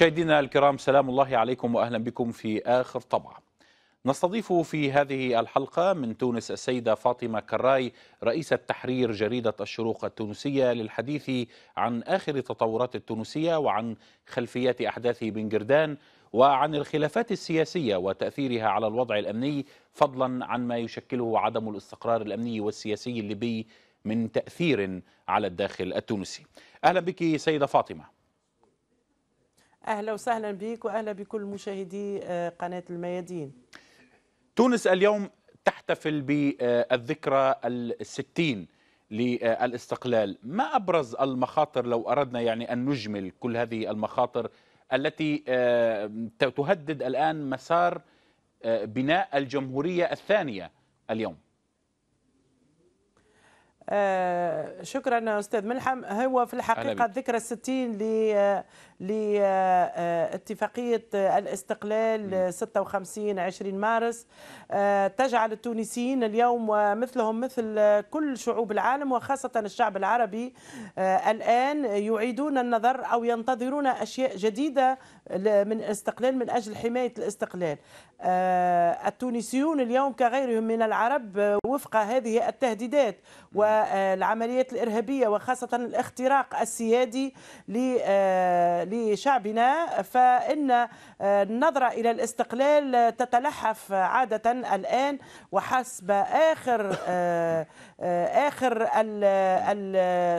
مشاهدينا الكرام سلام الله عليكم واهلا بكم في اخر طبعه. نستضيف في هذه الحلقه من تونس السيده فاطمه كراي رئيسه تحرير جريده الشروق التونسيه للحديث عن اخر التطورات التونسيه وعن خلفيات احداث بن جردان وعن الخلافات السياسيه وتاثيرها على الوضع الامني فضلا عن ما يشكله عدم الاستقرار الامني والسياسي الليبي من تاثير على الداخل التونسي. اهلا بك سيده فاطمه. أهلا وسهلا بك وأهلا بكل مشاهدي آه، قناة الميادين تونس اليوم تحتفل بالذكرى الستين للاستقلال ما أبرز المخاطر لو أردنا يعني أن نجمل كل هذه المخاطر التي آه، تهدد الآن مسار آه، بناء الجمهورية الثانية اليوم آه، شكرا استاذ ملحم هو في الحقيقه الذكرى الستين ل لاتفاقيه آه، الاستقلال 56 20 مارس آه، تجعل التونسيين اليوم مثلهم مثل كل شعوب العالم وخاصه الشعب العربي الان يعيدون النظر او ينتظرون اشياء جديده من الاستقلال من اجل حمايه الاستقلال. التونسيون اليوم كغيرهم من العرب وفق هذه التهديدات و العمليات الإرهابية وخاصة الاختراق السيادي آه، لشعبنا فإن آه، النظرة إلى الاستقلال تتلحف عادة الآن وحسب آخر آه، آه، آخر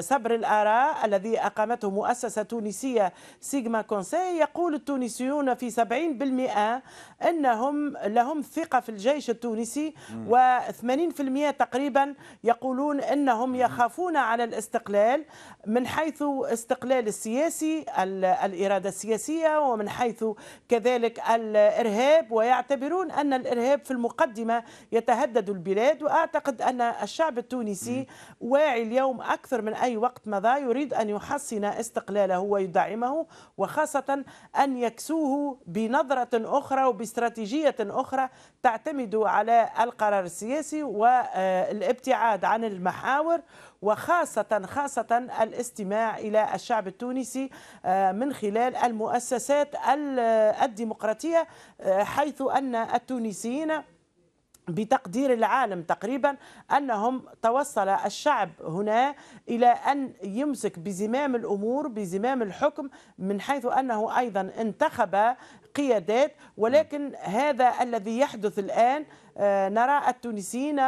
صبر الآراء الذي أقامته مؤسسة تونسية سيجما كونسي يقول التونسيون في 70% أنهم لهم ثقة في الجيش التونسي و80% تقريبا يقولون أنهم يخافون على الاستقلال من حيث استقلال السياسي الإرادة السياسية ومن حيث كذلك الإرهاب ويعتبرون أن الإرهاب في المقدمة يتهدد البلاد وأعتقد أن الشعب التونسي واعي اليوم أكثر من أي وقت مضى يريد أن يحصن استقلاله ويدعمه وخاصة أن يكسوه بنظرة أخرى وباستراتيجية أخرى تعتمد على القرار السياسي والابتعاد عن المحاور وخاصة خاصة الاستماع إلى الشعب التونسي آه، من خلال المؤسسات الديمقراطية آه، حيث أن التونسيين بتقدير العالم تقريبا انهم توصل الشعب هنا الى ان يمسك بزمام الامور بزمام الحكم من حيث انه ايضا انتخب قيادات ولكن هذا الذي يحدث الان آه، نرى التونسيين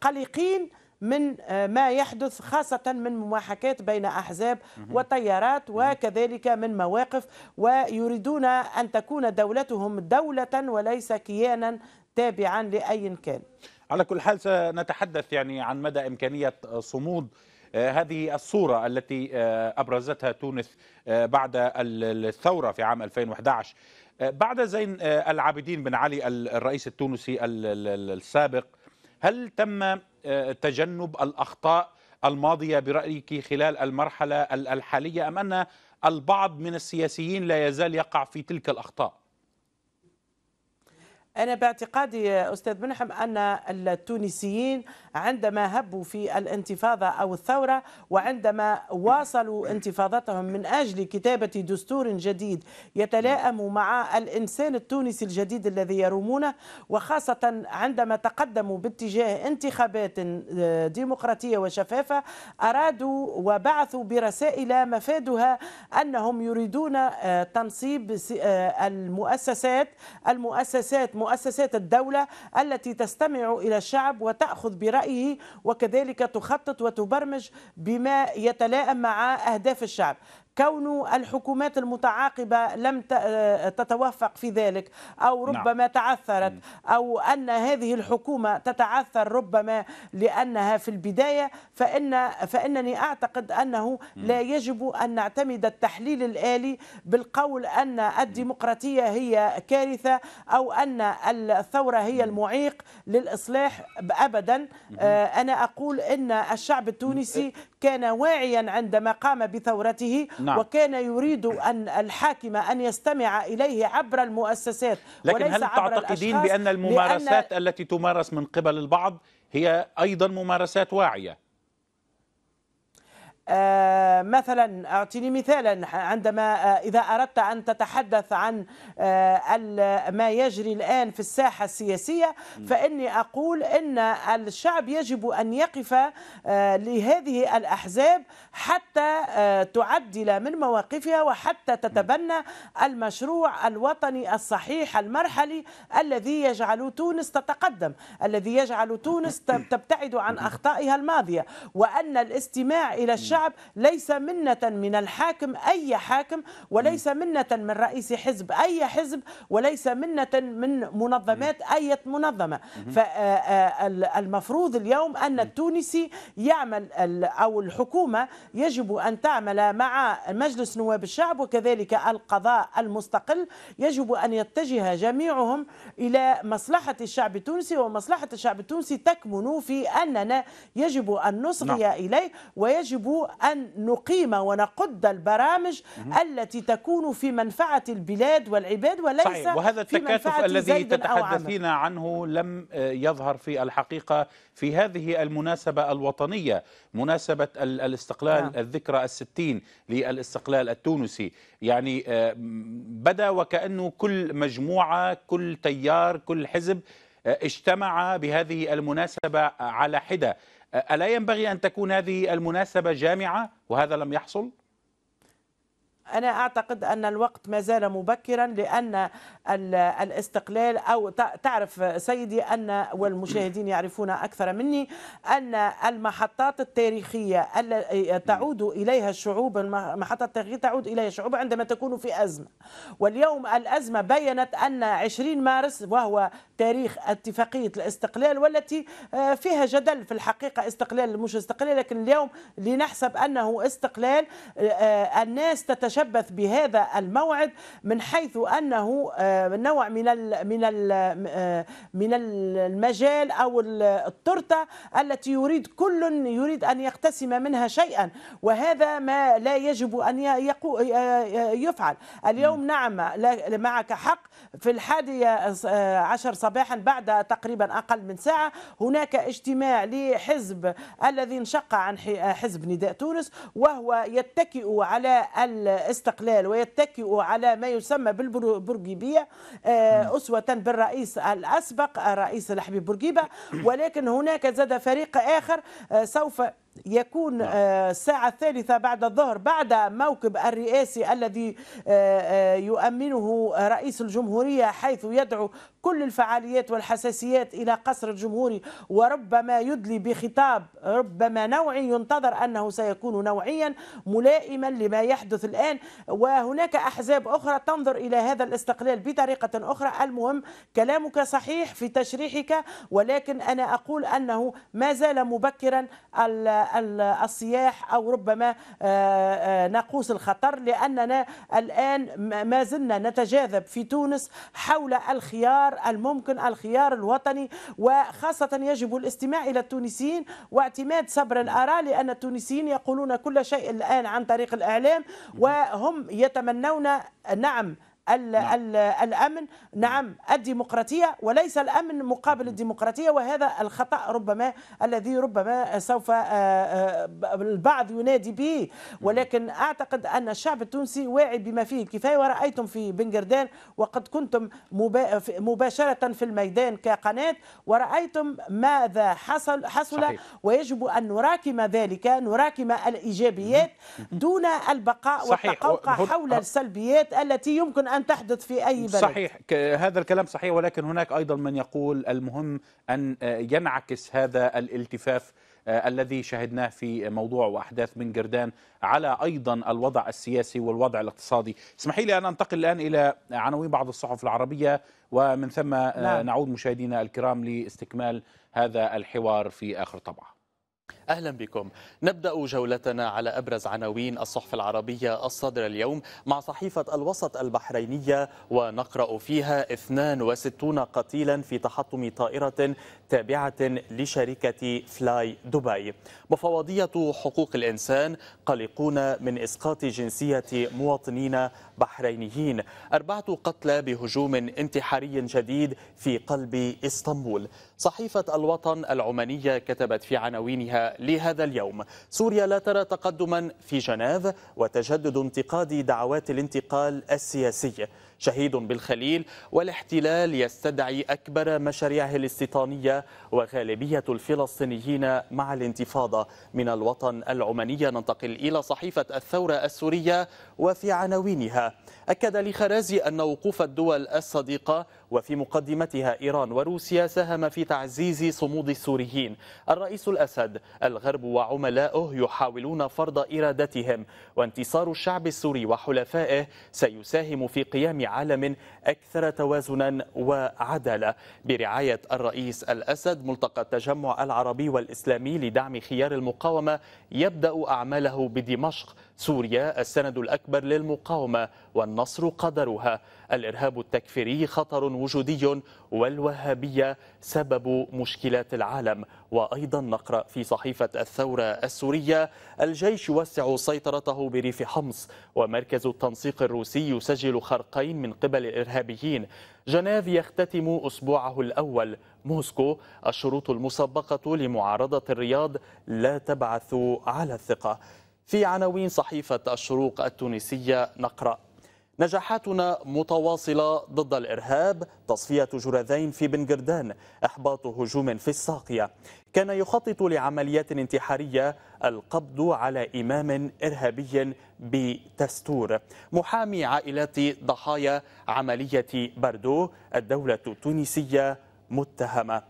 قلقين من آه، ما يحدث خاصة من مماحكات بين أحزاب وتيارات وكذلك من مواقف ويريدون أن تكون دولتهم دولة وليس كيانا تابعا لأي كان على كل حال سنتحدث يعني عن مدى إمكانية صمود آه، هذه الصورة التي آه، أبرزتها تونس بعد الثورة في عام 2011 بعد زين العابدين بن علي الرئيس التونسي السابق هل تم آه، تجنب الأخطاء الماضية برأيك خلال المرحلة الحالية أم أن البعض من السياسيين لا يزال يقع في تلك الأخطاء؟ أنا باعتقادي أستاذ منحم أن التونسيين عندما هبوا في الانتفاضة أو الثورة وعندما واصلوا انتفاضتهم من أجل كتابة دستور جديد يتلائم مع الإنسان التونسي الجديد الذي يرومونه وخاصة عندما تقدموا باتجاه انتخابات آه، ديمقراطية وشفافة أرادوا وبعثوا برسائل مفادها أنهم يريدون آه، تنصيب آه، المؤسسات المؤسسات مؤسسات الدولة التي تستمع إلى الشعب وتأخذ برأيه وكذلك تخطط وتبرمج بما يتلائم مع أهداف الشعب كون الحكومات المتعاقبة لم آه، تتوفق في ذلك أو نعم. ربما نعم. تعثرت أو أن هذه الحكومة تتعثر ربما لأنها في البداية فإن فإنني أعتقد أنه لا يجب أن نعتمد التحليل الآلي بالقول أن الديمقراطية هي كارثة أو أن الثورة هي المعيق للإصلاح أبدا آه، أنا أقول أن الشعب التونسي كان واعيا عندما قام بثورته نعم. نعم. وكان يريد أن الحاكم أن يستمع إليه عبر المؤسسات لكن وليس هل تعتقدين عبر بأن الممارسات لأن التي تمارس من قبل البعض هي أيضا ممارسات واعية آه، مثلا أعطيني مثالا عندما آه، إذا أردت أن تتحدث عن آه، ما يجري الآن في الساحة السياسية فإني أقول إن الشعب يجب أن يقف لهذه الأحزاب حتى تعدل من مواقفها وحتى تتبنى المشروع الوطني الصحيح المرحلي الذي يجعل تونس تتقدم الذي يجعل تونس تبتعد عن أخطائها الماضية وأن الاستماع إلى الشعب الشعب ليس منة من الحاكم أي حاكم وليس منة من رئيس حزب أي حزب وليس منة من منظمات أي منظمة فالمفروض آه، آه، اليوم أن التونسي يعمل أو الحكومة يجب أن تعمل مع مجلس نواب الشعب وكذلك القضاء المستقل يجب أن يتجه جميعهم إلى مصلحة الشعب التونسي ومصلحة الشعب التونسي تكمن في أننا يجب أن نصغي نعم. إليه ويجب أن نقيم ونقد البرامج التي تكون في منفعة البلاد والعباد وليس صحيح. وهذا التكاتف الذي تتحدثين عنه لم آه، يظهر في الحقيقة في هذه المناسبة الوطنية مناسبة الاستقلال نعم. الذكرى الستين للاستقلال التونسي يعني آه، بدا وكأنه كل مجموعة كل تيار كل حزب آه، اجتمع بهذه المناسبة على حدة ألا ينبغي أن تكون هذه المناسبة جامعة وهذا لم يحصل؟ أنا أعتقد أن الوقت ما زال مبكرا لأن الاستقلال أو تعرف سيدي أن والمشاهدين يعرفون أكثر مني أن المحطات التاريخية التي تعود إليها الشعوب المحطة التاريخية تعود إليها الشعوب عندما تكون في أزمة واليوم الأزمة بينت أن 20 مارس وهو تاريخ اتفاقية الاستقلال والتي آه، فيها جدل في الحقيقة استقلال مش استقلال لكن اليوم لنحسب أنه استقلال آه، آه، الناس تتشكل يتشبث بهذا الموعد من حيث انه آه، نوع من من آه، من المجال او التورته التي يريد كل يريد ان يقتسم منها شيئا وهذا ما لا يجب ان آه، يفعل اليوم نعم معك حق في الحادية عشر صباحا بعد تقريبا أقل من ساعة هناك اجتماع لحزب الذي انشق عن حزب نداء تونس وهو يتكئ على استقلال ويتكئ على ما يسمى بالبرجيبية آه، أسوة بالرئيس الأسبق الرئيس الحبيب بورقيبة ولكن هناك زاد فريق آخر آه، سوف يكون نعم. آه، الساعة الثالثة بعد الظهر بعد موكب الرئاسي الذي يؤمنه رئيس الجمهورية حيث يدعو كل الفعاليات والحساسيات إلى قصر الجمهوري وربما يدلي بخطاب ربما نوعي ينتظر أنه سيكون نوعيا ملائما لما يحدث الآن وهناك أحزاب أخرى تنظر إلى هذا الاستقلال بطريقة أخرى المهم كلامك صحيح في تشريحك ولكن أنا أقول أنه ما زال مبكرا الصياح أو ربما آه، آه، نقوس الخطر لأننا الآن ما زلنا نتجاذب في تونس حول الخيار الممكن الخيار الوطني وخاصة يجب الاستماع إلى التونسيين واعتماد صبر الآراء لأن التونسيين يقولون كل شيء الآن عن طريق الإعلام وهم يتمنون نعم نعم. ال الامن نعم الديمقراطيه وليس الامن مقابل الديمقراطيه وهذا الخطا ربما الذي ربما سوف آه، آه، البعض ينادي به ولكن اعتقد ان الشعب التونسي واعي بما فيه الكفايه ورايتم في بنجردان وقد كنتم مباشره في الميدان كقناه ورايتم ماذا حصل حصل صحيح. ويجب ان نراكم ذلك نراكم الايجابيات دون البقاء والتقوقع حول السلبيات التي يمكن ان أن تحدث في أي بلد صحيح هذا الكلام صحيح ولكن هناك أيضا من يقول المهم أن ينعكس هذا الالتفاف آه، الذي شهدناه في موضوع وأحداث من جردان على أيضا الوضع السياسي والوضع الاقتصادي اسمحي لي أن أنتقل الآن إلى عناوين بعض الصحف العربية ومن ثم آه، نعم. نعود مشاهدينا الكرام لاستكمال هذا الحوار في آخر طبعه أهلا بكم نبدأ جولتنا على أبرز عناوين الصحف العربية الصدر اليوم مع صحيفة الوسط البحرينية ونقرأ فيها 62 قتيلا في تحطم طائرة تابعة لشركة فلاي دبي مفوضية حقوق الإنسان قلقون من إسقاط جنسية مواطنين بحرينيين أربعة قتلى بهجوم انتحاري جديد في قلب إسطنبول صحيفة الوطن العمانية كتبت في عناوينها لهذا اليوم سوريا لا ترى تقدما في جنيف وتجدد انتقاد دعوات الانتقال السياسي شهيد بالخليل والاحتلال يستدعي أكبر مشاريعه الاستيطانية وغالبية الفلسطينيين مع الانتفاضة من الوطن العماني ننتقل إلى صحيفة الثورة السورية وفي عناوينها أكد لخرازي أن وقوف الدول الصديقة وفي مقدمتها إيران وروسيا ساهم في تعزيز صمود السوريين الرئيس الأسد الغرب وعملاؤه يحاولون فرض إرادتهم وانتصار الشعب السوري وحلفائه سيساهم في قيام عالم أكثر توازنا وعدالة برعاية الرئيس الأسد ملتقى التجمع العربي والإسلامي لدعم خيار المقاومة يبدأ أعماله بدمشق سوريا السند الأكبر للمقاومة والنصر قدرها الإرهاب التكفيري خطر وجودي والوهابية سبب مشكلات العالم وأيضا نقرأ في صحيفة الثورة السورية الجيش يوسع سيطرته بريف حمص ومركز التنسيق الروسي يسجل خرقين من قبل الإرهابيين جنيف يختتم أسبوعه الأول موسكو الشروط المسبقة لمعارضة الرياض لا تبعث على الثقة في عناوين صحيفة الشروق التونسية نقرأ نجاحاتنا متواصلة ضد الإرهاب تصفية جرذين في بنجردان إحباط هجوم في الساقية كان يخطط لعمليات انتحارية القبض على إمام إرهابي بتستور محامي عائلات ضحايا عملية بردو الدولة التونسية متهمة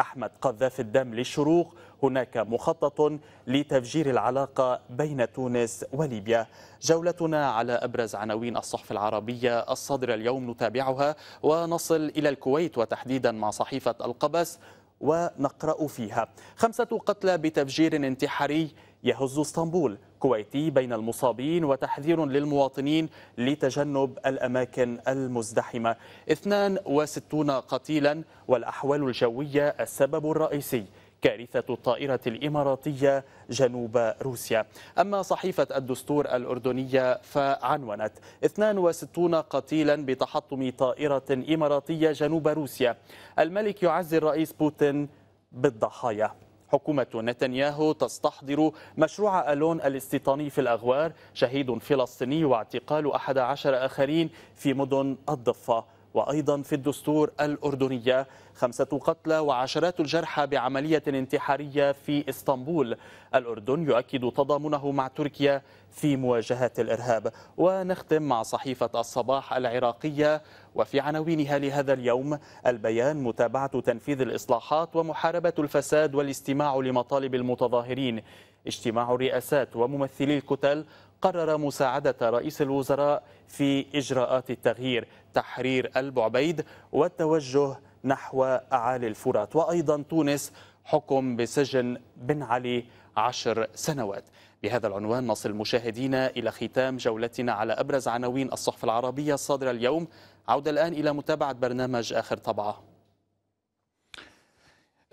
أحمد قذاف الدم للشروق هناك مخطط لتفجير العلاقة بين تونس وليبيا جولتنا على أبرز عناوين الصحف العربية الصادرة اليوم نتابعها ونصل إلى الكويت وتحديدا مع صحيفة القبس ونقرأ فيها خمسة قتلى بتفجير انتحاري يهز اسطنبول كويتي بين المصابين وتحذير للمواطنين لتجنب الأماكن المزدحمة 62 قتيلا والأحوال الجوية السبب الرئيسي كارثة الطائرة الإماراتية جنوب روسيا أما صحيفة الدستور الأردنية فعنونت 62 قتيلا بتحطم طائرة إماراتية جنوب روسيا الملك يعزي الرئيس بوتين بالضحايا حكومة نتنياهو تستحضر مشروع ألون الاستيطاني في الأغوار شهيد فلسطيني واعتقال 11 آخرين في مدن الضفة وأيضا في الدستور الأردنية خمسة قتلى وعشرات الجرحى بعملية انتحارية في إسطنبول الأردن يؤكد تضامنه مع تركيا في مواجهة الإرهاب ونختم مع صحيفة الصباح العراقية وفي عناوينها لهذا اليوم البيان متابعة تنفيذ الإصلاحات ومحاربة الفساد والاستماع لمطالب المتظاهرين اجتماع الرئاسات وممثلي الكتل قرر مساعدة رئيس الوزراء في إجراءات التغيير تحرير البعبيد والتوجه نحو أعالي الفرات وأيضا تونس حكم بسجن بن علي عشر سنوات بهذا العنوان نصل مشاهدينا إلى ختام جولتنا على أبرز عناوين الصحف العربية الصادرة اليوم عودة الآن إلى متابعة برنامج آخر طبعة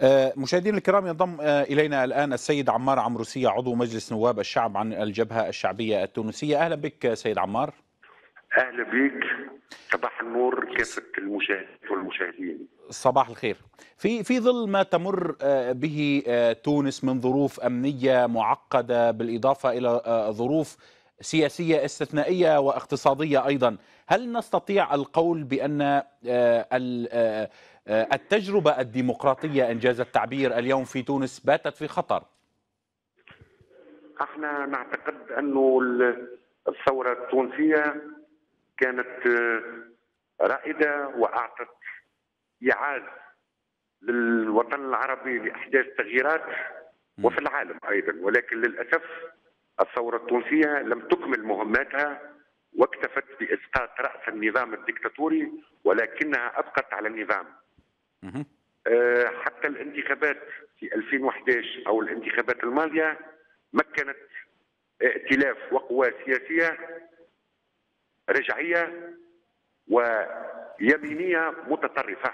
آه، مشاهدينا الكرام ينضم آه، الينا الان السيد عمار عمروسية عضو مجلس نواب الشعب عن الجبهه الشعبيه التونسيه اهلا بك سيد عمار اهلا بك صباح النور كافه المشاهدين والمشاهدين صباح الخير في في ظل ما تمر آه، به تونس من ظروف امنيه معقده بالاضافه الى ظروف سياسيه استثنائيه واقتصاديه ايضا هل نستطيع القول بان آه، التجربة الديمقراطية إنجاز التعبير اليوم في تونس باتت في خطر احنا نعتقد أنه الثورة التونسية كانت آه، رائدة وأعطت يعاد للوطن العربي لإحداث تغييرات وفي العالم أيضا ولكن للأسف الثورة التونسية لم تكمل مهماتها واكتفت بإسقاط رأس النظام الدكتاتوري ولكنها أبقت على النظام آه، حتى الانتخابات في 2011 او الانتخابات الماضيه مكنت ائتلاف وقوى سياسيه رجعيه ويمينيه متطرفه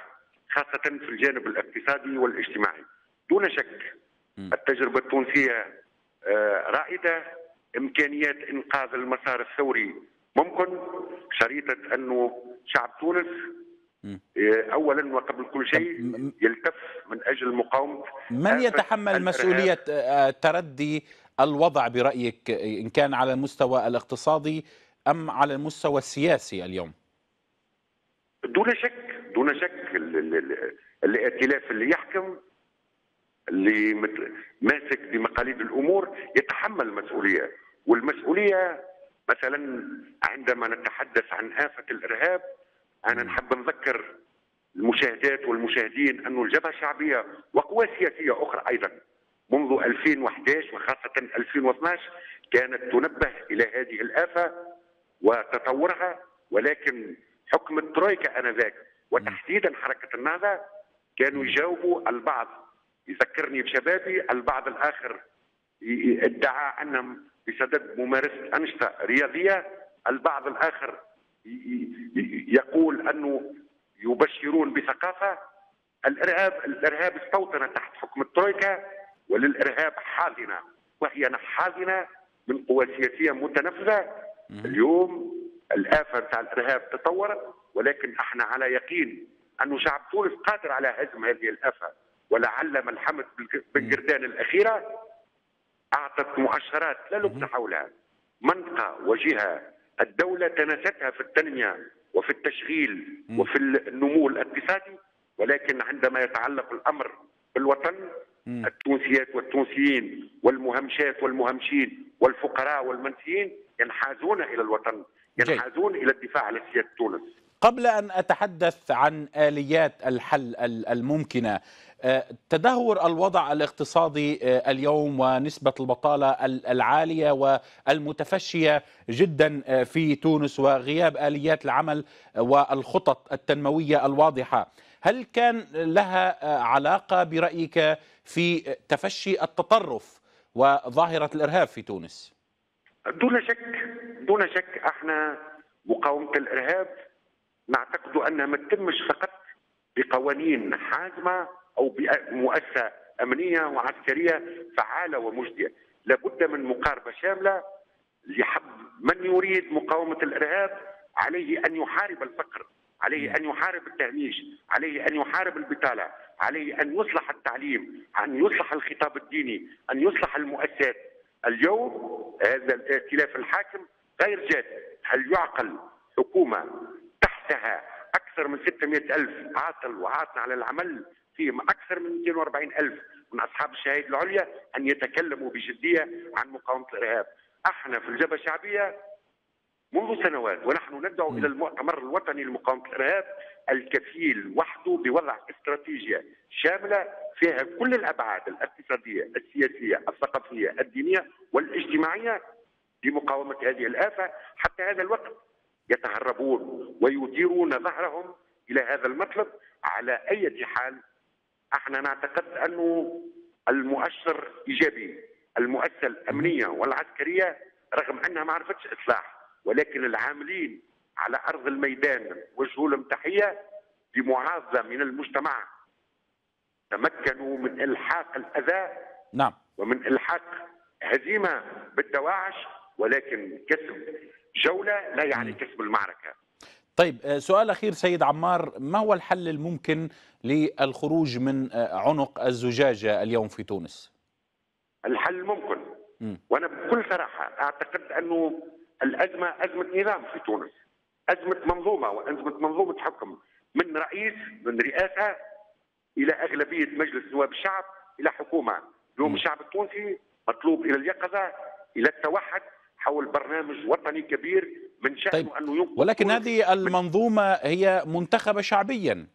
خاصه في الجانب الاقتصادي والاجتماعي دون شك التجربه التونسيه آه، رائده امكانيات انقاذ المسار الثوري ممكن شريطه انه شعب تونس إيه، اولا وقبل كل شيء يلتف من اجل مقاومه من يتحمل مسؤوليه آه، تردي الوضع برايك ان كان على المستوى الاقتصادي ام على المستوى السياسي اليوم؟ دون شك دون شك الائتلاف اللي يحكم اللي ماسك بمقاليد الامور يتحمل المسؤوليه والمسؤوليه مثلا عندما نتحدث عن افه الارهاب انا نحب نذكر المشاهدات والمشاهدين انه الجبهه الشعبيه وقوى سياسيه اخرى ايضا منذ 2011 وخاصه 2012 كانت تنبه الى هذه الافه وتطورها ولكن حكم الترويكا انذاك وتحديدا حركه النهضه كانوا يجاوبوا البعض يذكرني بشبابي البعض الاخر ادعى انهم بسبب ممارسه انشطه رياضيه البعض الاخر يقول انه يبشرون بثقافه الارهاب الارهاب استوطن تحت حكم الترويكا وللارهاب حاضنه وهي حاضنه من قوى سياسيه متنفذه اليوم الافه بتاع الارهاب تطورت ولكن احنا على يقين انه شعب تونس قادر على هزم هذه الافه ولعل ملحمه بنقردان الاخيره اعطت مؤشرات لا لبس حولها منطقه وجهه الدولة تناستها في التنمية وفي التشغيل وفي النمو الاقتصادي ولكن عندما يتعلق الأمر بالوطن التونسيات والتونسيين والمهمشات والمهمشين والفقراء والمنسيين ينحازون إلى الوطن ينحازون إلى الدفاع عن سيادة تونس قبل أن أتحدث عن آليات الحل الممكنة آه، تدهور الوضع الاقتصادي آه، اليوم ونسبة البطالة العالية والمتفشية جدا آه، في تونس وغياب آليات العمل والخطط التنموية الواضحة هل كان لها علاقة برأيك في تفشي التطرف وظاهرة الإرهاب في تونس؟ دون شك دون شك احنا مقاومة الإرهاب نعتقد أنها ما تتمش فقط بقوانين حازمة او مؤسسه امنيه وعسكريه فعاله ومجديه، لابد من مقاربه شامله لحب من يريد مقاومه الارهاب عليه ان يحارب الفقر، عليه ان يحارب التهميش، عليه ان يحارب البطاله، عليه ان يصلح التعليم، ان يصلح الخطاب الديني، ان يصلح المؤسسات. اليوم هذا الائتلاف الحاكم غير جاد، هل يعقل حكومه تحتها اكثر من 600 الف عاطل وعاطل على العمل في اكثر من 240 الف من اصحاب الشهاده العليا ان يتكلموا بجديه عن مقاومه الارهاب. احنا في الجبهه الشعبيه منذ سنوات ونحن ندعو الى المؤتمر الوطني لمقاومه الارهاب الكفيل وحده بوضع استراتيجيه شامله فيها كل الابعاد الاقتصاديه، السياسيه، الثقافيه، الدينيه والاجتماعيه لمقاومه هذه الافه حتى هذا الوقت يتهربون ويديرون ظهرهم الى هذا المطلب على اي حال احنا نعتقد انه المؤشر ايجابي المؤسسه الامنيه والعسكريه رغم انها ما عرفتش اصلاح ولكن العاملين على ارض الميدان وجهوا لهم تحيه بمعاضله من المجتمع تمكنوا من الحاق الاذى نعم ومن الحاق هزيمه بالدواعش ولكن كسب جوله لا يعني كسب المعركه طيب آه، سؤال أخير سيد عمار ما هو الحل الممكن للخروج من آه، عنق الزجاجة اليوم في تونس الحل ممكن م. وأنا بكل صراحة أعتقد أنه الأزمة أزمة نظام في تونس أزمة منظومة وأزمة منظومة حكم من رئيس من رئاسة إلى أغلبية مجلس نواب الشعب إلى حكومة اليوم الشعب التونسي مطلوب إلى اليقظة إلى التوحد حول برنامج وطني كبير من شأنه طيب. أنه ينقل ولكن هذه المنظومة هي منتخبة شعبيا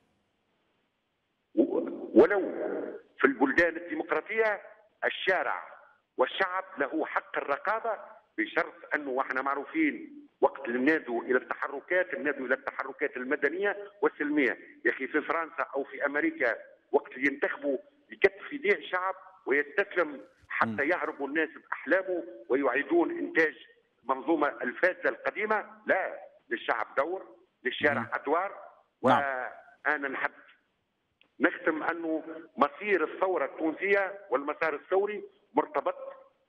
ولو في البلدان الديمقراطية الشارع والشعب له حق الرقابة بشرط أنه احنا معروفين وقت النادو الى التحركات النادو الى التحركات المدنيه والسلميه يا اخي في فرنسا او في امريكا وقت اللي ينتخبوا يكتف في يديه الشعب ويستسلم حتى يهربوا الناس باحلامه ويعيدون انتاج منظومه الفاسده القديمه لا للشعب دور للشارع ادوار نعم. وانا نحب نختم انه مصير الثوره التونسيه والمسار الثوري مرتبط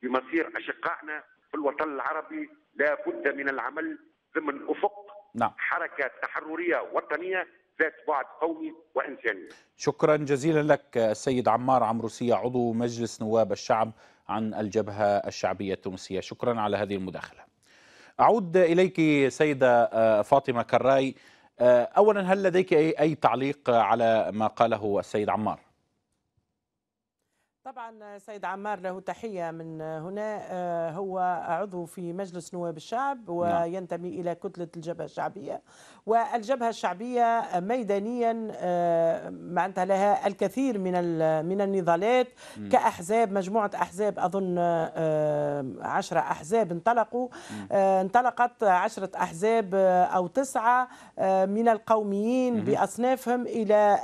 بمصير اشقائنا في الوطن العربي لا بد من العمل ضمن افق نعم. حركه تحرريه وطنيه ذات بعد قومي وانساني. شكرا جزيلا لك السيد عمار عمروسيه عضو مجلس نواب الشعب عن الجبهه الشعبيه التونسيه، شكرا على هذه المداخله. اعود اليك سيده آه، فاطمه كراي. آه، اولا هل لديك اي تعليق على ما قاله السيد عمار؟ طبعا سيد عمار له تحية من هنا آه، هو عضو في مجلس نواب الشعب نعم. وينتمي إلى كتلة الجبهة الشعبية والجبهة الشعبية ميدانيا آه، معناتها لها الكثير من من النضالات كأحزاب مجموعة أحزاب أظن آه، عشرة أحزاب انطلقوا انطلقت عشرة أحزاب أو تسعة من القوميين بأصنافهم إلى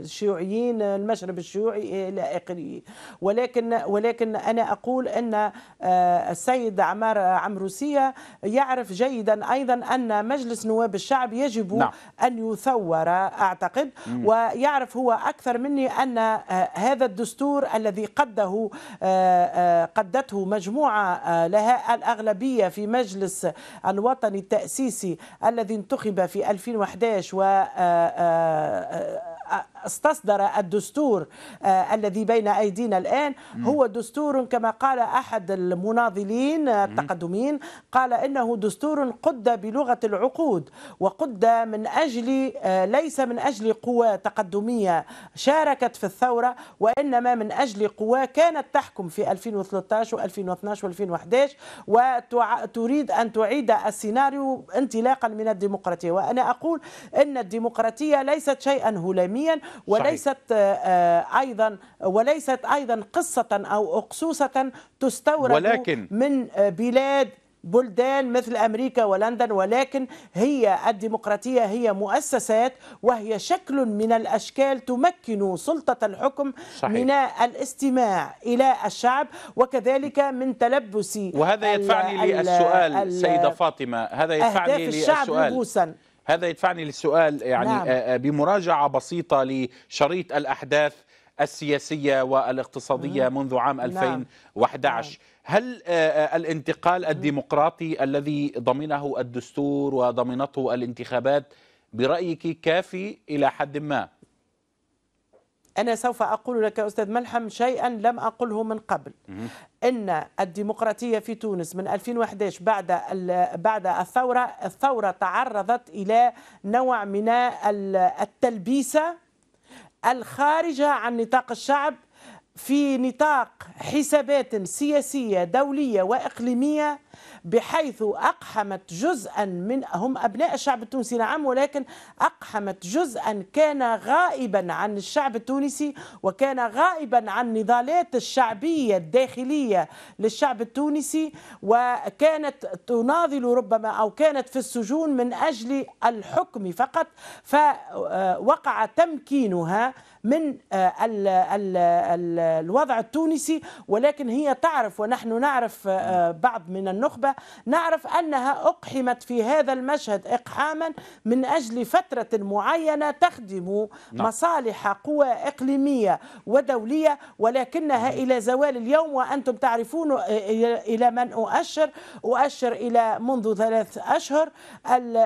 الشيوعيين المشرب الشيوعي الشيوعي إلى آخره ولكن ولكن أنا أقول أن آه، السيد عمار عمروسية يعرف جيدا أيضا أن مجلس نواب الشعب يجب نعم. أن يثور أعتقد مم. ويعرف هو أكثر مني أن آه، هذا الدستور الذي قده آه، قدته مجموعة لها الأغلبية في مجلس الوطني التأسيسي الذي انتخب في 2011 و استصدر الدستور آه، الذي بين أيدينا الآن هو دستور كما قال أحد المناضلين التقدمين قال إنه دستور قد بلغة العقود وقد من أجل آه، ليس من أجل قوى تقدمية شاركت في الثورة وإنما من أجل قوى كانت تحكم في 2013 و2012 و2011 وتريد أن تعيد السيناريو انطلاقا من الديمقراطية وأنا أقول أن الديمقراطية ليست شيئا هلاميا وليست صحيح. آه، آه، ايضا وليست ايضا قصه او اقصوصه تستورد ولكن من آه، بلاد بلدان مثل امريكا ولندن ولكن هي الديمقراطيه هي مؤسسات وهي شكل من الاشكال تمكن سلطه الحكم صحيح. من الاستماع الى الشعب وكذلك من تلبس وهذا يدفعني للسؤال سيده فاطمه هذا يدفعني للسؤال هذا يدفعني للسؤال يعني نعم. بمراجعة بسيطة لشريط الأحداث السياسية والاقتصادية مم. منذ عام 2011 نعم. نعم. هل الانتقال الديمقراطي الذي ضمنه الدستور وضمنته الانتخابات برأيك كافي إلى حد ما؟ أنا سوف أقول لك أستاذ ملحم شيئا لم أقله من قبل أن الديمقراطية في تونس من 2011 بعد بعد الثورة الثورة تعرضت إلى نوع من التلبيسة الخارجة عن نطاق الشعب في نطاق حسابات سياسية دولية وإقليمية بحيث أقحمت جزءا من هم أبناء الشعب التونسي نعم ولكن أقحمت جزءا كان غائبا عن الشعب التونسي وكان غائبا عن نضالات الشعبية الداخلية للشعب التونسي وكانت تناضل ربما أو كانت في السجون من أجل الحكم فقط فوقع تمكينها من آه، ال ال الوضع التونسي ولكن هي تعرف ونحن نعرف آه، بعض من النخبة نعرف أنها أقحمت في هذا المشهد إقحاما من أجل فترة معينة تخدم نعم. مصالح قوى إقليمية ودولية ولكنها نعم. إلى زوال اليوم وأنتم تعرفون آه، إلى من أؤشر أؤشر إلى منذ ثلاث أشهر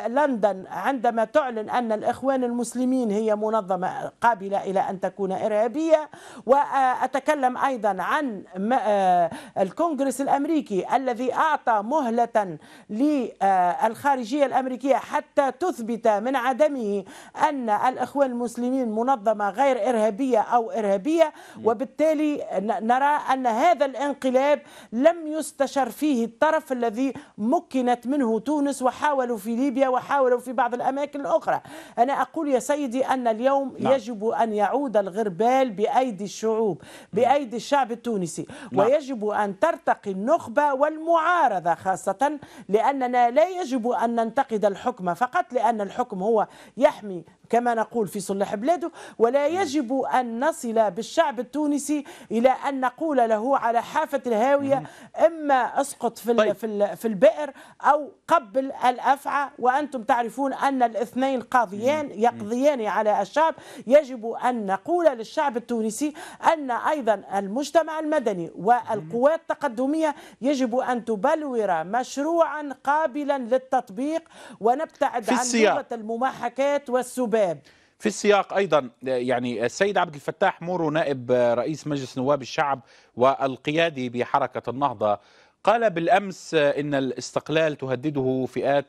لندن عندما تعلن أن الإخوان المسلمين هي منظمة قابلة إلى أن تكون إرهابية وأتكلم أيضا عن آه، الكونغرس الأمريكي الذي أعطى مهلة للخارجية الأمريكية حتى تثبت من عدمه أن الإخوان المسلمين منظمة غير إرهابية أو إرهابية وبالتالي نرى أن هذا الانقلاب لم يستشر فيه الطرف الذي مكنت منه تونس وحاولوا في ليبيا وحاولوا في بعض الأماكن الأخرى أنا أقول يا سيدي أن اليوم نعم. يجب أن يعود يعود الغربال بأيدي الشعوب بأيدي الشعب التونسي نعم. ويجب أن ترتقي النخبة والمعارضة خاصة لأننا لا يجب أن ننتقد الحكم فقط لأن الحكم هو يحمي كما نقول في صلح بلاده ولا يجب أن نصل بالشعب التونسي إلى أن نقول له على حافة الهاوية إما اسقط في طيب. في البئر أو قبل الأفعى وأنتم تعرفون أن الاثنين قاضيان يقضيان على الشعب يجب أن نقول للشعب التونسي أن أيضا المجتمع المدني والقوات التقدمية يجب أن تبلور مشروعا قابلا للتطبيق ونبتعد عن لغة المماحكات والسبات الشباب في السياق ايضا يعني السيد عبد الفتاح مورو نائب رئيس مجلس نواب الشعب والقيادي بحركه النهضه قال بالامس ان الاستقلال تهدده فئات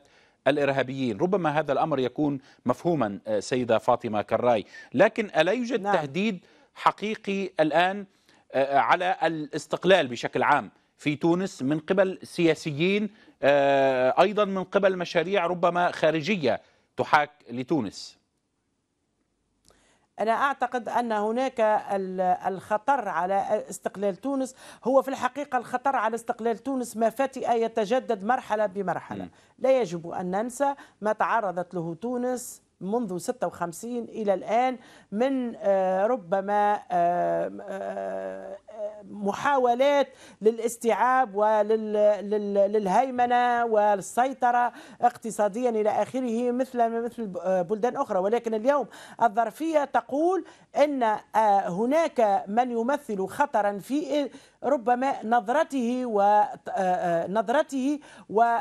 الارهابيين، ربما هذا الامر يكون مفهوما سيده فاطمه كراي، لكن الا يوجد نعم. تهديد حقيقي الان آه، على الاستقلال بشكل عام في تونس من قبل سياسيين آه، ايضا من قبل مشاريع ربما خارجيه تحاك لتونس. أنا أعتقد أن هناك الخطر على استقلال تونس هو في الحقيقة الخطر على استقلال تونس ما فتئ يتجدد مرحلة بمرحلة لا يجب أن ننسى ما تعرضت له تونس منذ 56 إلى الآن من آه، ربما آه، آه، محاولات للاستيعاب وللهيمنة والسيطرة اقتصاديا إلى آخره مثل مثل بلدان أخرى ولكن اليوم الظرفية تقول أن هناك من يمثل خطرا في ربما نظرته ونظرته آه، آه،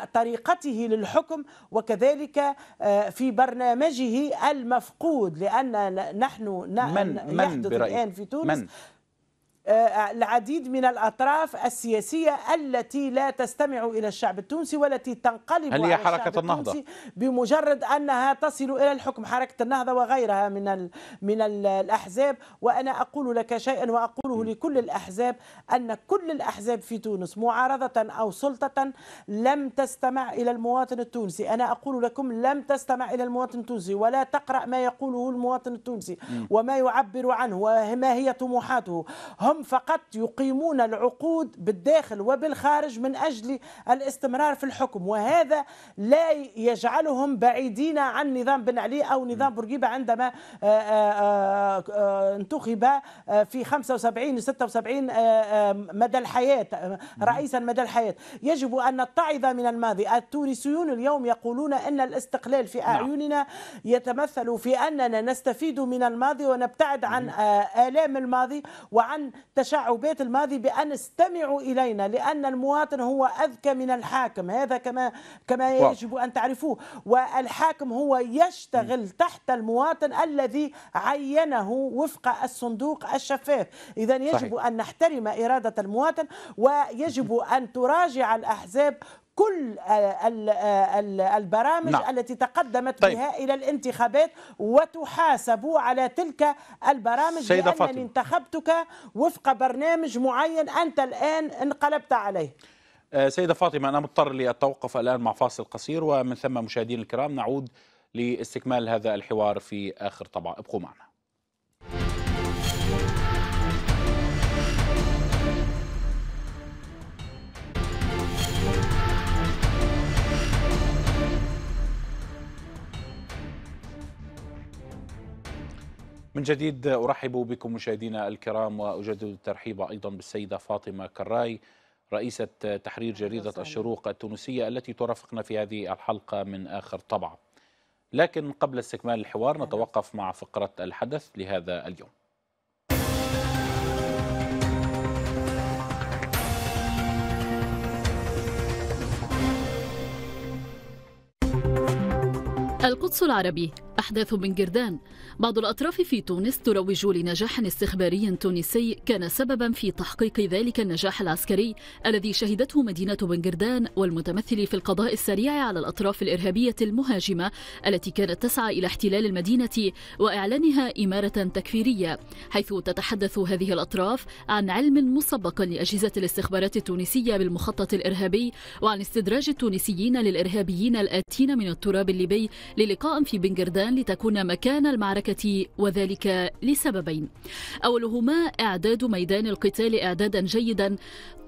وطريقته للحكم وكذلك آه، في برنامجه المفقود لان نحن من يحدث من الان في تونس من العديد من الأطراف السياسية التي لا تستمع إلى الشعب التونسي والتي تنقلب هل هي حركة النهضة بمجرد أنها تصل إلى الحكم حركة النهضة وغيرها من من الأحزاب وأنا أقول لك شيئا وأقوله لكل الأحزاب أن كل الأحزاب في تونس معارضة أو سلطة لم تستمع إلى المواطن التونسي أنا أقول لكم لم تستمع إلى المواطن التونسي ولا تقرأ ما يقوله المواطن التونسي وما يعبر عنه وما هي طموحاته هم هم فقط يقيمون العقود بالداخل وبالخارج من أجل الاستمرار في الحكم وهذا لا يجعلهم بعيدين عن نظام بن علي أو نظام بورقيبة عندما آه، آه، آه، انتخب في 75 76 مدى الحياة رئيسا مدى الحياة يجب أن نتعظ من الماضي التونسيون اليوم يقولون أن الاستقلال في نعم. أعيننا يتمثل في أننا نستفيد من الماضي ونبتعد عن آلام الماضي وعن تشعبات الماضي بأن استمعوا إلينا لأن المواطن هو أذكى من الحاكم هذا كما كما يجب أن تعرفوه والحاكم هو يشتغل تحت المواطن الذي عينه وفق الصندوق الشفاف إذا يجب صحيح. أن نحترم إرادة المواطن ويجب أن تراجع الأحزاب كل آه، آه، البرامج نعم. التي تقدمت طيب. بها إلى الانتخابات وتحاسب على تلك البرامج سيدة لأنني فاطمة. انتخبتك وفق برنامج معين أنت الآن انقلبت عليه آه، سيدة فاطمة أنا مضطر لأتوقف الآن مع فاصل قصير ومن ثم مشاهدين الكرام نعود لاستكمال هذا الحوار في آخر طبعا ابقوا معنا من جديد أرحب بكم مشاهدينا الكرام وأجدد الترحيب أيضا بالسيدة فاطمة كراي رئيسة تحرير جريدة الشروق التونسية التي ترافقنا في هذه الحلقة من آخر طبع لكن قبل استكمال الحوار نتوقف مع فقرة الحدث لهذا اليوم القدس العربي أحداث من جردان بعض الأطراف في تونس تروج لنجاح استخباري تونسي كان سببا في تحقيق ذلك النجاح العسكري الذي شهدته مدينة جردان والمتمثل في القضاء السريع على الأطراف الإرهابية المهاجمة التي كانت تسعى إلى احتلال المدينة وإعلانها إمارة تكفيرية حيث تتحدث هذه الأطراف عن علم مسبق لأجهزة الاستخبارات التونسية بالمخطط الإرهابي وعن استدراج التونسيين للإرهابيين الآتين من التراب الليبي للقاء في جردان السودان لتكون مكان المعركة وذلك لسببين أولهما إعداد ميدان القتال إعدادا جيدا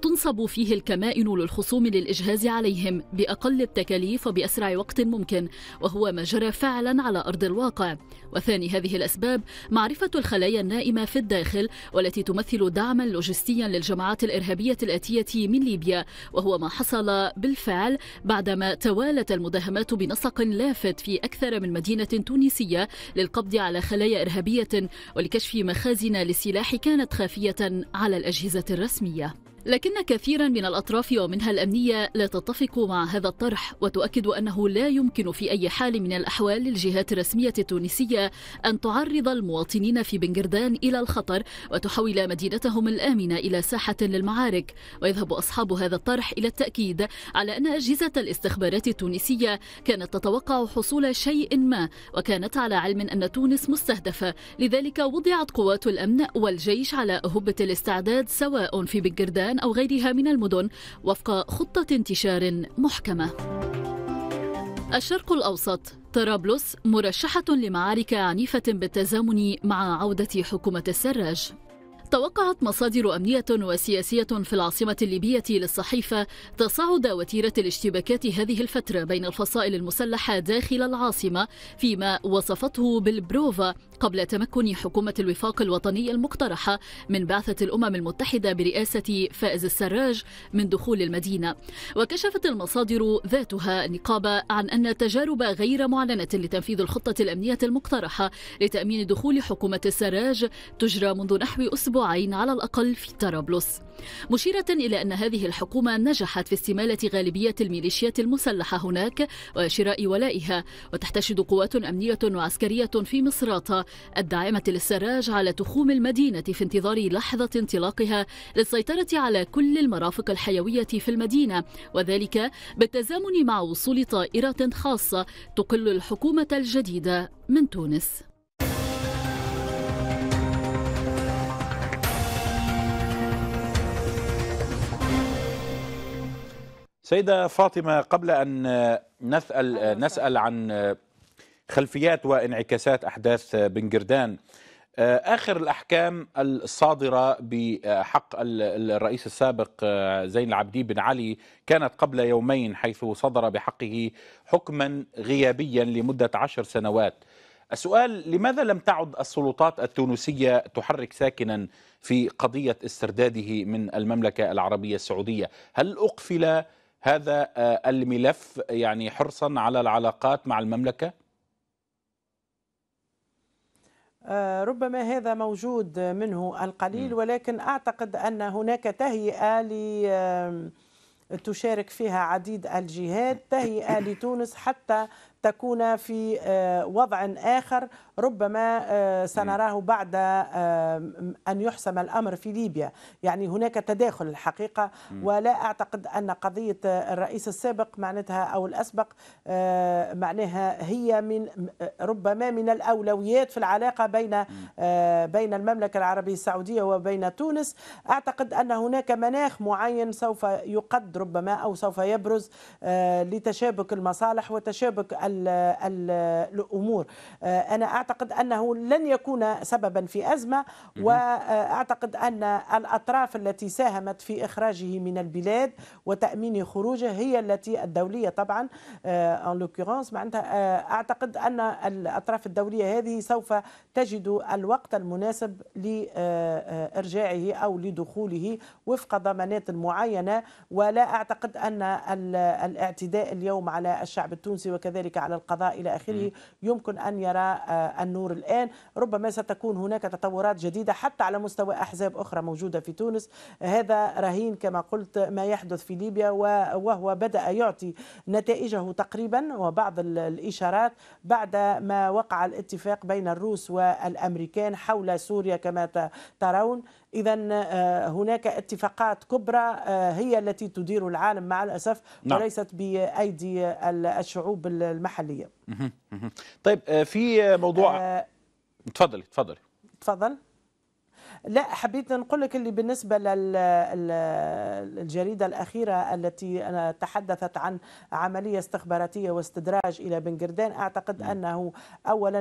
تنصب فيه الكمائن للخصوم للإجهاز عليهم بأقل التكاليف وبأسرع وقت ممكن وهو ما جرى فعلا على أرض الواقع وثاني هذه الأسباب معرفة الخلايا النائمة في الداخل والتي تمثل دعما لوجستيا للجماعات الإرهابية الآتية من ليبيا وهو ما حصل بالفعل بعدما توالت المداهمات بنسق لافت في أكثر من مدينة تونسية للقبض على خلايا إرهابية ولكشف مخازن للسلاح كانت خافية على الأجهزة الرسمية لكن كثيرا من الأطراف ومنها الأمنية لا تتفق مع هذا الطرح وتؤكد أنه لا يمكن في أي حال من الأحوال للجهات الرسمية التونسية أن تعرض المواطنين في بنجردان إلى الخطر وتحول مدينتهم الآمنة إلى ساحة للمعارك ويذهب أصحاب هذا الطرح إلى التأكيد على أن أجهزة الاستخبارات التونسية كانت تتوقع حصول شيء ما وكانت على علم أن تونس مستهدفة لذلك وضعت قوات الأمن والجيش على أهبة الاستعداد سواء في بنجردان أو غيرها من المدن وفق خطة انتشار محكمة الشرق الأوسط طرابلس مرشحة لمعارك عنيفة بالتزامن مع عودة حكومة السراج توقعت مصادر أمنية وسياسية في العاصمة الليبية للصحيفة تصاعد وتيرة الاشتباكات هذه الفترة بين الفصائل المسلحة داخل العاصمة فيما وصفته بالبروفا قبل تمكن حكومة الوفاق الوطني المقترحة من بعثة الأمم المتحدة برئاسة فائز السراج من دخول المدينة وكشفت المصادر ذاتها النقابة عن أن تجارب غير معلنة لتنفيذ الخطة الأمنية المقترحة لتأمين دخول حكومة السراج تجرى منذ نحو أسبوع أسبوعين على الأقل في طرابلس مشيرة إلى أن هذه الحكومة نجحت في استمالة غالبية الميليشيات المسلحة هناك وشراء ولائها وتحتشد قوات أمنية وعسكرية في مصراتة الداعمة للسراج على تخوم المدينة في انتظار لحظة انطلاقها للسيطرة على كل المرافق الحيوية في المدينة وذلك بالتزامن مع وصول طائرة خاصة تقل الحكومة الجديدة من تونس سيدة فاطمة قبل أن نسأل, نسأل عن خلفيات وانعكاسات أحداث بن جردان آه، آخر الأحكام الصادرة بحق الرئيس السابق آه، زين العابدين بن علي كانت قبل يومين حيث صدر بحقه حكما غيابيا لمدة عشر سنوات السؤال لماذا لم تعد السلطات التونسية تحرك ساكنا في قضية استرداده من المملكة العربية السعودية هل أقفل هذا آه، الملف يعني حرصا على العلاقات مع المملكه آه، ربما هذا موجود منه القليل ولكن اعتقد ان هناك تهيئه لتشارك فيها عديد الجهات تهيئه لتونس حتى تكون في آه، وضع اخر ربما آه، سنراه بعد آه، أن يحسم الأمر في ليبيا يعني هناك تداخل الحقيقة ولا أعتقد أن قضية آه، الرئيس السابق معناتها أو الأسبق معناها هي من ربما من الأولويات في العلاقة بين بين المملكة العربية السعودية وبين تونس أعتقد أن هناك مناخ معين سوف يقد ربما أو سوف يبرز لتشابك المصالح وتشابك الأمور أنا أعتقد أعتقد أنه لن يكون سببا في أزمة وأعتقد أن الأطراف التي ساهمت في إخراجه من البلاد وتأمين خروجه هي التي الدولية طبعا ان آه، لوكورونس معناتها آه، أعتقد أن الأطراف الدولية هذه سوف تجد الوقت المناسب لإرجاعه أو لدخوله وفق ضمانات معينة ولا أعتقد أن الاعتداء اليوم على الشعب التونسي وكذلك على القضاء إلى آخره يمكن أن يرى آه، النور الآن ربما ستكون هناك تطورات جديدة حتى على مستوى أحزاب أخرى موجودة في تونس هذا رهين كما قلت ما يحدث في ليبيا وهو بدأ يعطي نتائجه تقريبا وبعض الإشارات بعد ما وقع الاتفاق بين الروس والأمريكان حول سوريا كما ترون إذا آه، هناك اتفاقات كبرى آه، هي التي تدير العالم مع الأسف نعم. وليست بأيدي الشعوب المحلية طيب آه، في موضوع تفضلي تفضلي تفضل لا حبيت نقول لك اللي بالنسبه للجريده الاخيره التي تحدثت عن عمليه استخباراتيه واستدراج الى بن اعتقد نعم. انه اولا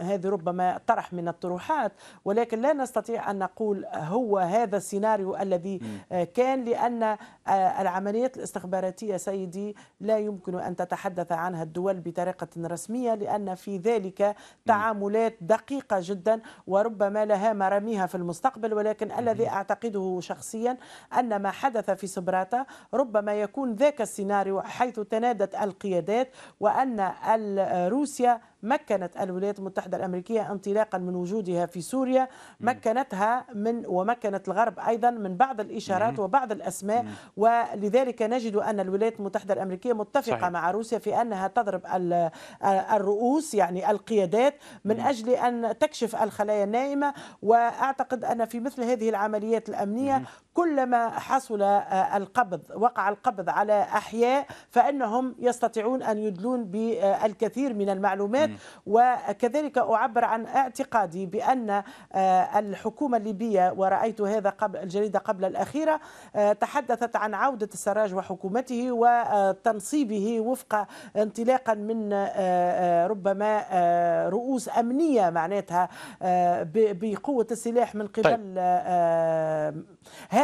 هذه ربما طرح من الطروحات ولكن لا نستطيع ان نقول هو هذا السيناريو الذي نعم. كان لان آه، العمليات الاستخباراتية سيدي لا يمكن أن تتحدث عنها الدول بطريقة رسمية لأن في ذلك تعاملات دقيقة جدا وربما لها مراميها في المستقبل ولكن الذي أعتقده شخصيا أن ما حدث في سبراتا ربما يكون ذاك السيناريو حيث تنادت القيادات وأن روسيا مكنت الولايات المتحدة الأمريكية انطلاقا من وجودها في سوريا مكنتها من ومكنت الغرب أيضا من بعض الإشارات وبعض الأسماء ولذلك نجد أن الولايات المتحدة الأمريكية متفقة صحيح. مع روسيا في أنها تضرب الرؤوس يعني القيادات من أجل أن تكشف الخلايا النائمة وأعتقد أن في مثل هذه العمليات الأمنية كلما حصل آه، القبض وقع القبض على أحياء فإنهم يستطيعون أن يدلون بالكثير من المعلومات وكذلك أعبر عن اعتقادي بأن آه، الحكومة الليبية ورأيت هذا قبل الجريدة قبل الأخيرة آه، تحدثت عن عودة السراج وحكومته وتنصيبه وفق انطلاقا من ربما رؤوس أمنية معناتها بقوة السلاح من طيب. قبل طيب.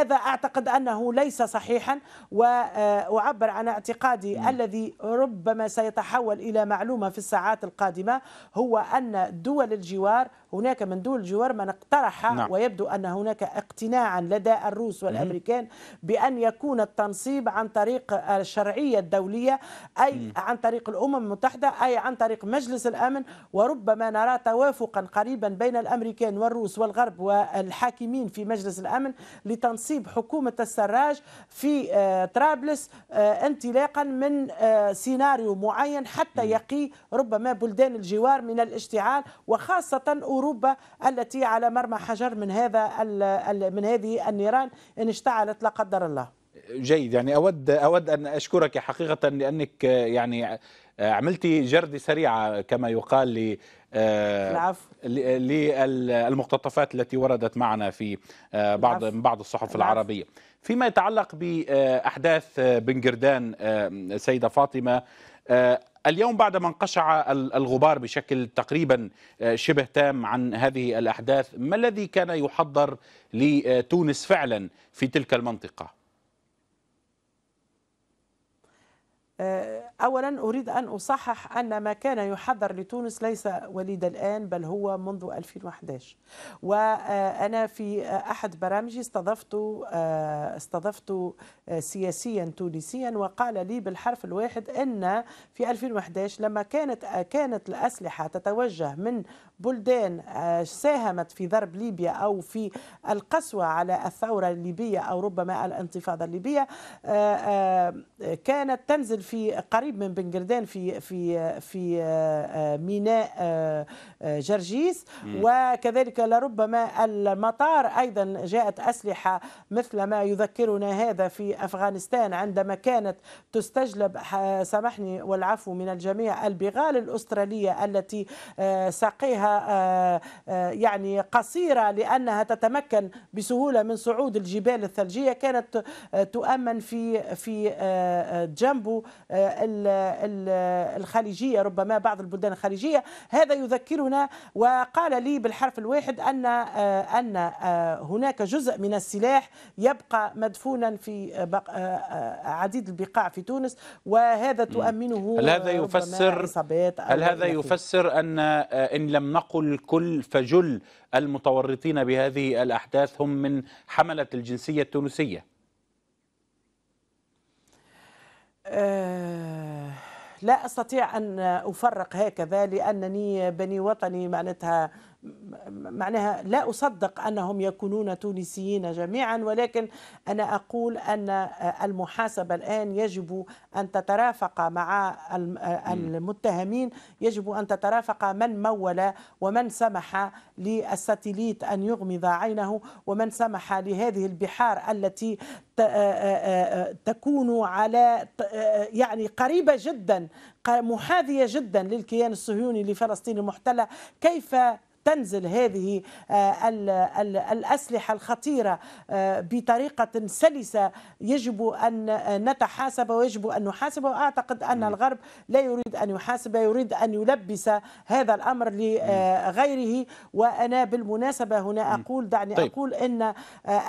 هذا أعتقد أنه ليس صحيحا وأعبر آه، عن اعتقادي م. نعم. الذي ربما سيتحول إلى معلومة في الساعات القادمة هو أن دول الجوار هناك من دول الجوار من اقترح نعم. ويبدو أن هناك اقتناعا لدى الروس والأمريكان بأن يكون التنصيب عن طريق الشرعية الدولية أي عن طريق الأمم المتحدة أي عن طريق مجلس الأمن وربما نرى توافقا قريبا بين الأمريكان والروس والغرب والحاكمين في مجلس الأمن لتنصيب حكومة السراج في آه، طرابلس آه، انطلاقا من آه، سيناريو معين حتى يقي ربما بلدان الجوار من الاشتعال وخاصة اوروبا التي على مرمى حجر من هذا من هذه النيران ان اشتعلت لا قدر الله جيد يعني اود اود ان اشكرك حقيقه لانك يعني عملتي جردة سريعة كما يقال ل آه، العفو للمقتطفات التي وردت معنا في آه، بعض من بعض الصحف العربية فيما يتعلق بأحداث بنجردان آه، سيدة فاطمة اليوم بعد ما انقشع الغبار بشكل تقريبا آه، شبه تام عن هذه الأحداث ما الذي كان يحضر لتونس فعلا في تلك المنطقة؟ آه، أولا أريد أن أصحح أن ما كان يحضر لتونس ليس وليد الآن بل هو منذ 2011 وأنا في أحد برامجي استضفت آه، استضفت آه، سياسيا تونسيا وقال لي بالحرف الواحد أن في 2011 لما كانت كانت الأسلحة تتوجه من بلدان آه، ساهمت في ضرب ليبيا أو في القسوة على الثورة الليبية أو ربما الانتفاضة الليبية آه، آه، كانت تنزل في قريب من بنجردان في في في ميناء جرجيس وكذلك لربما المطار أيضا جاءت أسلحة مثل ما يذكرنا هذا في أفغانستان عندما كانت تستجلب سامحني والعفو من الجميع البغال الأسترالية التي سقيها آه، آه، يعني قصيرة لأنها تتمكن بسهولة من صعود الجبال الثلجية كانت آه، تؤمن في في جنبو الخليجية ربما بعض البلدان الخليجية هذا يذكرنا وقال لي بالحرف الواحد أن أن هناك جزء من السلاح يبقى مدفونا في عديد البقاع في تونس وهذا تؤمنه هل هذا يفسر هل هذا يفسر أن إن لم نقل كل فجل المتورطين بهذه الأحداث هم من حملة الجنسية التونسية أه لا أستطيع أن أفرق هكذا لأنني بني وطني معناتها أه معناها لا أصدق أنهم يكونون تونسيين جميعا ولكن أنا أقول أن المحاسبة الآن يجب أن تترافق مع المتهمين يجب أن تترافق من مول ومن سمح للساتليت أن يغمض عينه ومن سمح لهذه البحار التي تكون على يعني قريبة جدا محاذية جدا للكيان الصهيوني لفلسطين المحتلة كيف تنزل هذه آه، الأسلحة الخطيرة آه، بطريقة سلسة يجب أن نتحاسب ويجب أن نحاسب وأعتقد أن الغرب لا يريد أن يحاسب يريد أن يلبس هذا الأمر لغيره آه، وأنا بالمناسبة هنا أقول دعني طيب. أقول أن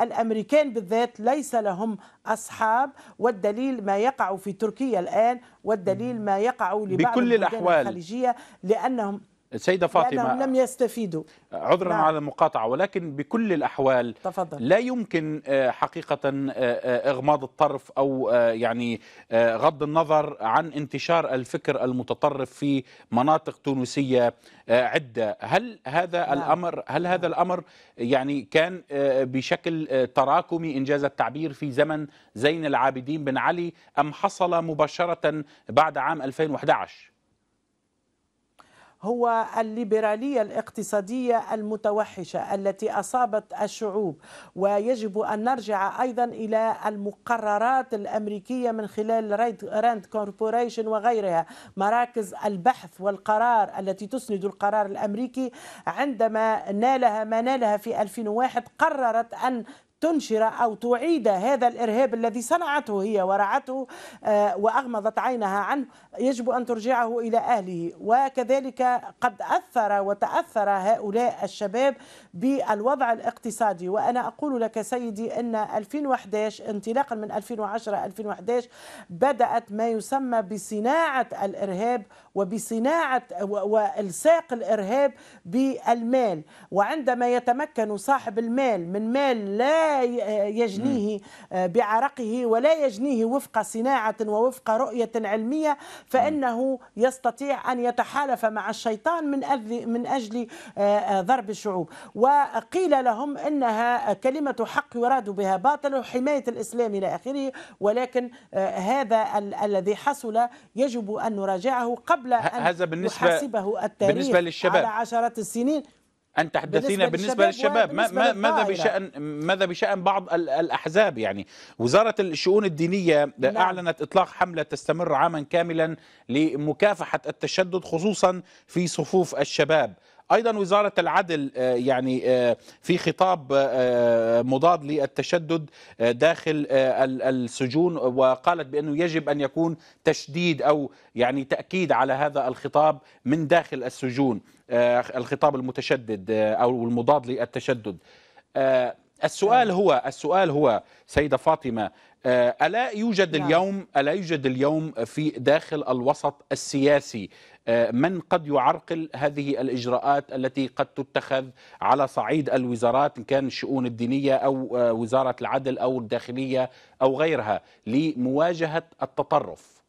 الأمريكان بالذات ليس لهم أصحاب والدليل ما يقع في تركيا الآن والدليل ما يقع لبعض بكل الأحوال الخليجية لأنهم السيدة فاطمة لأنهم لم يستفيدوا عذرا نعم. على المقاطعة ولكن بكل الأحوال تفضل. لا يمكن آه، حقيقة آه، آه، إغماض الطرف أو يعني غض النظر عن انتشار الفكر المتطرف في مناطق تونسية عدة هل هذا نعم. الأمر هل هذا نعم. الأمر يعني كان بشكل تراكمي إنجاز التعبير في زمن زين العابدين بن علي أم حصل مباشرة بعد عام 2011 هو الليبرالية الاقتصادية المتوحشة التي أصابت الشعوب ويجب أن نرجع أيضا إلى المقررات الأمريكية من خلال راند كوربوريشن وغيرها مراكز البحث والقرار التي تسند القرار الأمريكي عندما نالها ما نالها في 2001 قررت أن تنشر أو تعيد هذا الإرهاب الذي صنعته هي ورعته آه، وأغمضت عينها عنه يجب أن ترجعه إلى أهله وكذلك قد أثر وتأثر هؤلاء الشباب بالوضع الاقتصادي وأنا أقول لك سيدي أن 2011 انطلاقا من 2010-2011 بدأت ما يسمى بصناعة الإرهاب وبصناعة والساق الإرهاب بالمال وعندما يتمكن صاحب المال من مال لا يجنيه آه، بعرقه ولا يجنيه وفق صناعة ووفق رؤية علمية فإنه يستطيع أن يتحالف مع الشيطان من من أجل آه، آه، ضرب الشعوب وقيل لهم أنها كلمة حق يراد بها باطل وحماية الإسلام إلى آخره ولكن هذا ال الذي حصل يجب أن نراجعه قبل أن هذا بالنسبة يحاسبه التاريخ بالنسبة للشباب. على عشرات السنين أن تحدثينا بالنسبة, بالنسبة للشباب ماذا بشأن ماذا بشأن بعض الأحزاب يعني وزارة الشؤون الدينية نعم. أعلنت إطلاق حملة تستمر عاما كاملا لمكافحة التشدد خصوصا في صفوف الشباب ايضا وزاره العدل آه، يعني آه، في خطاب آه، مضاد للتشدد داخل السجون وقالت بانه يجب ان يكون تشديد او يعني تاكيد على هذا الخطاب من داخل السجون الخطاب المتشدد او المضاد للتشدد السؤال هو السؤال هو سيده فاطمه آه، ألا يوجد نعم. اليوم ألا يوجد اليوم في داخل الوسط السياسي آه، من قد يعرقل هذه الإجراءات التي قد تتخذ على صعيد الوزارات إن كان الشؤون الدينية أو آه، وزارة العدل أو الداخلية أو غيرها لمواجهة التطرف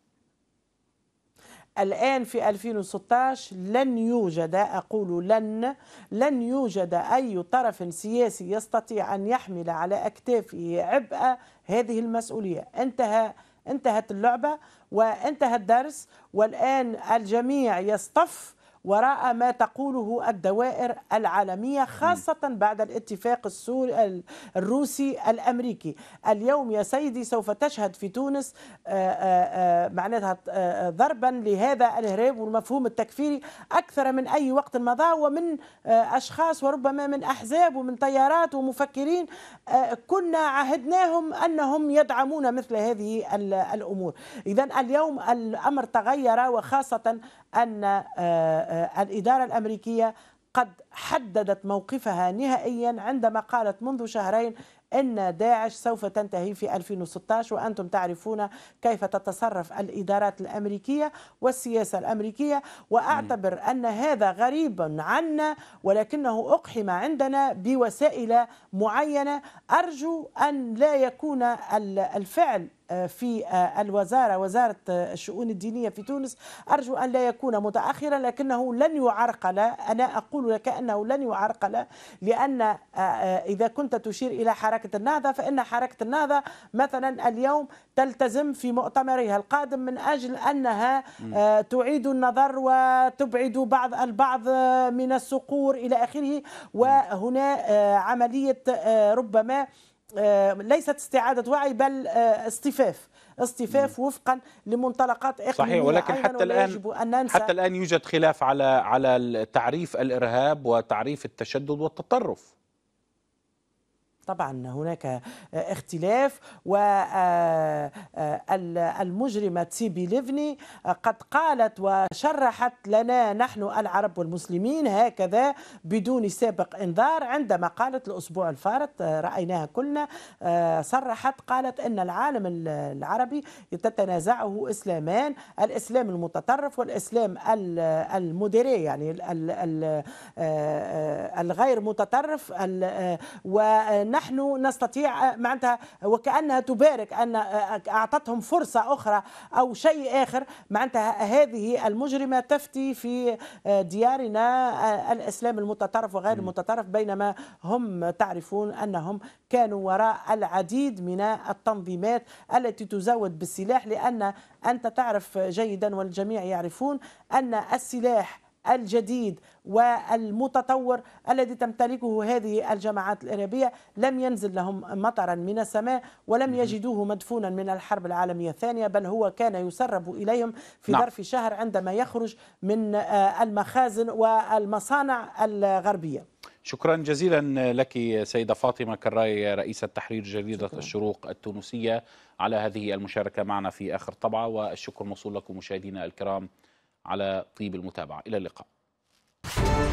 الآن في 2016 لن يوجد أقول لن لن يوجد أي طرف سياسي يستطيع أن يحمل على أكتافه عبء هذه المسؤولية انتهى انتهت اللعبة وانتهى الدرس والآن الجميع يصطف وراء ما تقوله الدوائر العالمية خاصة بعد الاتفاق السوري الروسي الأمريكي اليوم يا سيدي سوف تشهد في تونس آه، آه، آه، معناتها ضربا لهذا الإرهاب والمفهوم التكفيري أكثر من أي وقت مضى ومن أشخاص وربما من أحزاب ومن تيارات ومفكرين كنا عهدناهم أنهم يدعمون مثل هذه الأمور إذا اليوم الأمر تغير وخاصة أن آه، آه، الإدارة الأمريكية قد حددت موقفها نهائيا عندما قالت منذ شهرين ان داعش سوف تنتهي في 2016 وانتم تعرفون كيف تتصرف الادارات الامريكيه والسياسه الامريكيه واعتبر ان هذا غريب عنا ولكنه اقحم عندنا بوسائل معينه ارجو ان لا يكون الفعل في آه، الوزارة وزارة آه، الشؤون الدينية في تونس أرجو أن لا يكون متأخرا لكنه لن يعرقل أنا أقول لك أنه لن يعرقل لأن آه، إذا كنت تشير إلى حركة النهضة فإن حركة النهضة مثلا اليوم تلتزم في مؤتمرها القادم من أجل أنها تعيد النظر وتبعد بعض البعض من الصقور إلى آخره وهنا عملية ربما آه، ليست استعادة وعي بل اصطفاف آه، اصطفاف وفقا لمنطلقات اقليميه صحيح ولكن حتى الان أن ننسى حتى الان يوجد خلاف على على تعريف الارهاب وتعريف التشدد والتطرف طبعا هناك آه، اختلاف والمجرمة آه، آه، تسيبي ليفني قد قالت وشرحت لنا نحن العرب والمسلمين هكذا بدون سابق انذار عندما قالت الأسبوع الفارط رأيناها كلنا صرحت قالت أن العالم العربي تتنازعه إسلامان الإسلام المتطرف والإسلام الموديري يعني الغير متطرف ونحن نحن نستطيع معناتها وكأنها تبارك أن آه، أعطتهم فرصة أخرى أو شيء آخر معناتها هذه المجرمة تفتي في آه، ديارنا آه، الإسلام المتطرف وغير المتطرف بينما هم تعرفون أنهم كانوا وراء العديد من التنظيمات التي تزود بالسلاح لأن أنت تعرف جيدا والجميع يعرفون أن السلاح الجديد والمتطور الذي تمتلكه هذه الجماعات الإرهابية لم ينزل لهم مطرا من السماء ولم يجدوه مدفونا من الحرب العالمية الثانية بل هو كان يسرب إليهم في نعم. ظرف شهر عندما يخرج من آه، المخازن والمصانع الغربية شكرا جزيلا لك سيدة فاطمة كراي رئيسة تحرير جريدة شكرا. الشروق التونسية على هذه المشاركة معنا في آخر طبعة والشكر موصول لكم مشاهدينا الكرام على طيب المتابعة إلى اللقاء